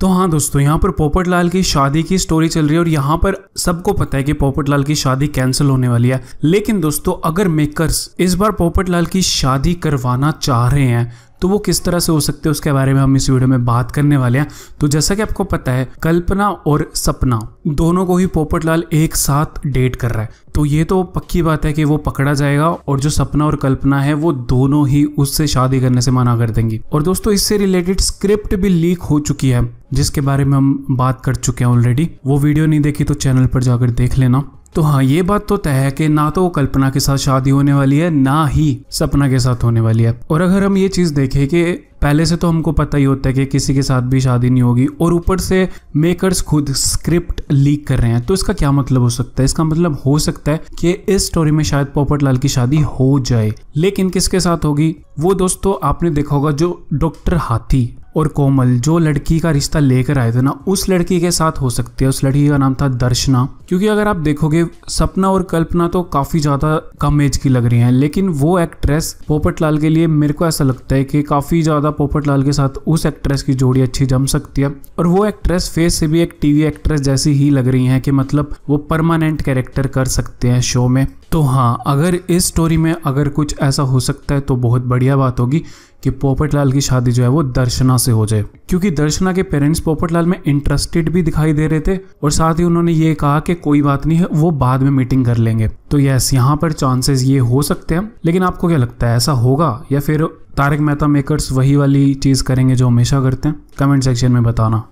तो हाँ दोस्तों यहाँ पर पोपट लाल की शादी की स्टोरी चल रही है और यहाँ पर सबको पता है कि पोपट लाल की शादी कैंसिल होने वाली है लेकिन दोस्तों अगर मेकर्स इस बार पोपट लाल की शादी करवाना चाह रहे हैं तो वो किस तरह से हो सकते हैं उसके बारे में हम इस वीडियो में बात करने वाले हैं तो जैसा कि आपको पता है कल्पना और सपना दोनों को ही पोपटलाल एक साथ डेट कर रहा है तो ये तो पक्की बात है कि वो पकड़ा जाएगा और जो सपना और कल्पना है वो दोनों ही उससे शादी करने से मना कर देंगी और दोस्तों इससे रिलेटेड स्क्रिप्ट भी लीक हो चुकी है जिसके बारे में हम बात कर चुके हैं ऑलरेडी वो वीडियो नहीं देखी तो चैनल पर जाकर देख लेना तो हाँ ये बात तो तय है कि ना तो कल्पना के साथ शादी होने वाली है ना ही सपना के साथ होने वाली है और अगर हम ये चीज़ देखें कि पहले से तो हमको पता ही होता है कि किसी के साथ भी शादी नहीं होगी और ऊपर से मेकर्स खुद स्क्रिप्ट लीक कर रहे हैं तो इसका क्या मतलब हो सकता है इसका मतलब हो सकता है कि इस स्टोरी में शायद पोपट लाल की शादी हो जाए लेकिन किसके साथ होगी वो दोस्तों आपने देखा होगा जो डॉक्टर हाथी और कोमल जो लड़की का रिश्ता लेकर आए थे ना उस लड़की के साथ हो सकती है उस लड़की का नाम था दर्शना क्योंकि अगर आप देखोगे सपना और कल्पना तो काफ़ी ज़्यादा कम एज की लग रही हैं लेकिन वो एक्ट्रेस पोपट लाल के लिए मेरे को ऐसा लगता है कि काफ़ी ज़्यादा पोपट लाल के साथ उस एक्ट्रेस की जोड़ी अच्छी जम सकती है और वो एक्ट्रेस फेस से भी एक टीवी एक्ट्रेस जैसी ही लग रही है कि मतलब वो परमानेंट कैरेक्टर कर सकते हैं शो में तो हाँ अगर इस स्टोरी में अगर कुछ ऐसा हो सकता है तो बहुत बढ़िया बात होगी कि पोपट लाल की शादी जो है वो दर्शना से हो जाए क्योंकि दर्शना के पेरेंट्स पोपट लाल में इंटरेस्टेड भी दिखाई दे रहे थे और साथ ही उन्होंने ये कहा कि कोई बात नहीं है वो बाद में मीटिंग कर लेंगे तो यस यहाँ पर चांसेस ये हो सकते हैं लेकिन आपको क्या लगता है ऐसा होगा या फिर तारक मेहता मेकर्स वही वाली चीज़ करेंगे जो हमेशा करते हैं कमेंट सेक्शन में बताना